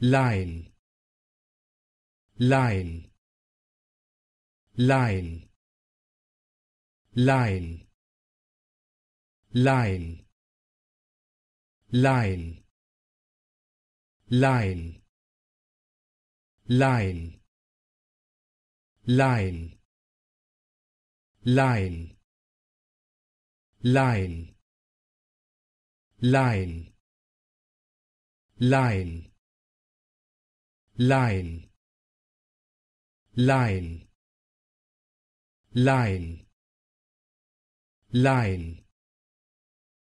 Lyle Lyle Lyle Lyle Lyle Lyle Lyle Lyle Lyle Lyle Lyle Lyle Lyle Leil Leil Leil Leil